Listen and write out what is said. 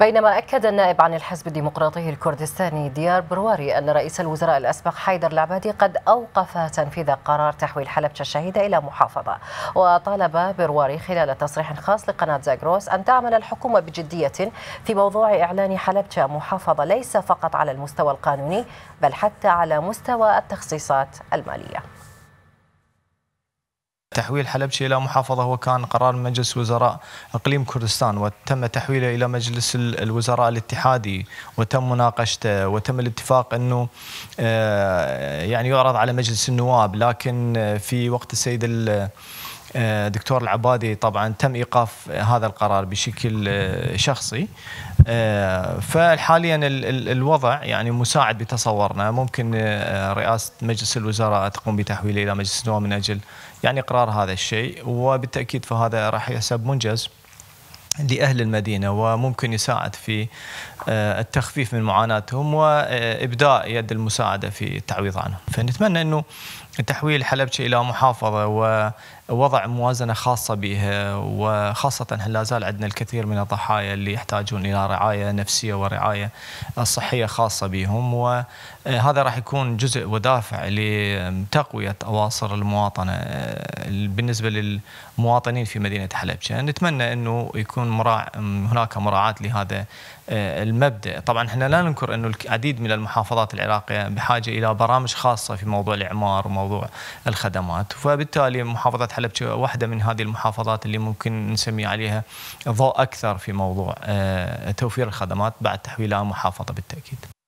بينما أكد النائب عن الحزب الديمقراطي الكردستاني ديار برواري أن رئيس الوزراء الأسبق حيدر العبادي قد أوقف تنفيذ قرار تحويل حلبجة الشهيدة إلى محافظة وطالب برواري خلال تصريح خاص لقناة زاغروس أن تعمل الحكومة بجدية في موضوع إعلان حلبجة محافظة ليس فقط على المستوى القانوني بل حتى على مستوى التخصيصات المالية تحويل حلبشة إلى محافظة هو كان قرار مجلس وزراء إقليم كردستان وتم تحويله إلى مجلس الوزراء الاتحادي وتم مناقشته وتم الاتفاق أنه آه، يعني يعرض على مجلس النواب لكن آه، في وقت السيد آه، دكتور العبادي طبعا تم ايقاف هذا القرار بشكل آه، شخصي آه، فحاليا الوضع يعني مساعد بتصورنا ممكن رئاسه مجلس الوزراء تقوم بتحويله الى مجلس النواب من اجل يعني اقرار هذا الشيء وبالتاكيد فهذا راح يحسب منجز لأهل المدينة وممكن يساعد في آه، التخفيف من معاناتهم وإبداء يد المساعدة في التعويض عنهم فنتمنى أنه تحويل حلبشة إلى محافظة ووضع موازنة خاصة بها وخاصة لا زال عندنا الكثير من الضحايا اللي يحتاجون إلى رعاية نفسية ورعاية صحية خاصة بهم وهذا راح يكون جزء ودافع لتقوية أواصر المواطنة آه، بالنسبة للمواطنين في مدينة حلبشة نتمنى أنه يكون مراع... هناك مراعاة لهذا آه، المبدأ طبعا احنا لا ننكر أن العديد من المحافظات العراقية بحاجة إلى برامج خاصة في موضوع الإعمار وموضوع الخدمات فبالتالي محافظة حلب واحدة من هذه المحافظات اللي ممكن نسمي عليها ضوء أكثر في موضوع آه، توفير الخدمات بعد تحويلها محافظة بالتأكيد